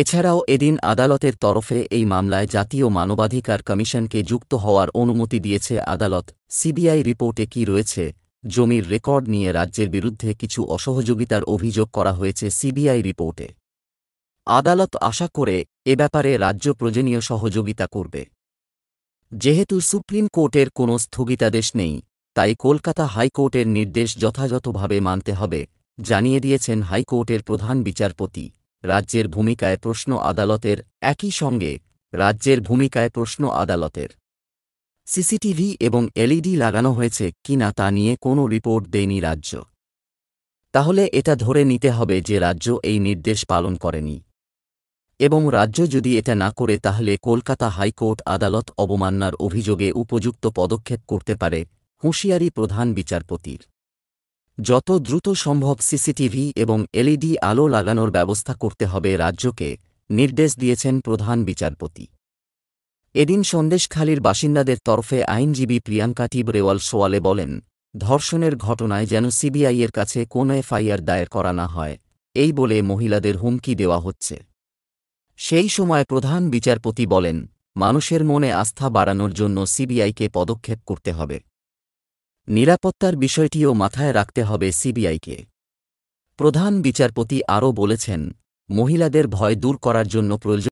এছাড়াও এদিন আদালতের তরফে এই মামলায় জাতীয় মানবাধিকার কমিশনকে যুক্ত হওয়ার অনুমতি দিয়েছে আদালত সিবিআই রিপোর্টে কি রয়েছে জমির রেকর্ড নিয়ে রাজ্যের বিরুদ্ধে কিছু অসহযোগিতার অভিযোগ করা হয়েছে সিবিআই রিপোর্টে আদালত আশা করে এ ব্যাপারে রাজ্য প্রয়োজনীয় সহযোগিতা করবে যেহেতু সুপ্রিম কোর্টের কোনো স্থগিতাদেশ নেই তাই কলকাতা হাইকোর্টের নির্দেশ যথাযথভাবে মানতে হবে জানিয়ে দিয়েছেন হাইকোর্টের প্রধান বিচারপতি রাজ্যের ভূমিকায় প্রশ্ন আদালতের একই সঙ্গে রাজ্যের ভূমিকায় প্রশ্ন আদালতের সিসিটিভি এবং এলইডি লাগানো হয়েছে কিনা তা নিয়ে কোনো রিপোর্ট দেয়নি রাজ্য তাহলে এটা ধরে নিতে হবে যে রাজ্য এই নির্দেশ পালন করেনি এবং রাজ্য যদি এটা না করে তাহলে কলকাতা হাইকোর্ট আদালত অবমাননার অভিযোগে উপযুক্ত পদক্ষেপ করতে পারে হুঁশিয়ারি প্রধান বিচারপতির যত দ্রুত সম্ভব সিসিটিভি এবং এলইডি আলো লাগানোর ব্যবস্থা করতে হবে রাজ্যকে নির্দেশ দিয়েছেন প্রধান বিচারপতি এদিন সন্দেশখালীর বাসিন্দাদের তরফে আইনজীবী প্রিয়াঙ্কা টিবরেওয়াল সোয়ালে বলেন ধর্ষণের ঘটনায় যেন সিবিআইয়ের কাছে কোনো এফআইআর দায়ের করা না হয় এই বলে মহিলাদের হুমকি দেওয়া হচ্ছে সেই সময় প্রধান বিচারপতি বলেন মানুষের মনে আস্থা বাড়ানোর জন্য সিবিআইকে পদক্ষেপ করতে হবে নিরাপত্তার বিষয়টিও মাথায় রাখতে হবে সিবিআইকে প্রধান বিচারপতি আরও বলেছেন মহিলাদের ভয় দূর করার জন্য প্রয়োজন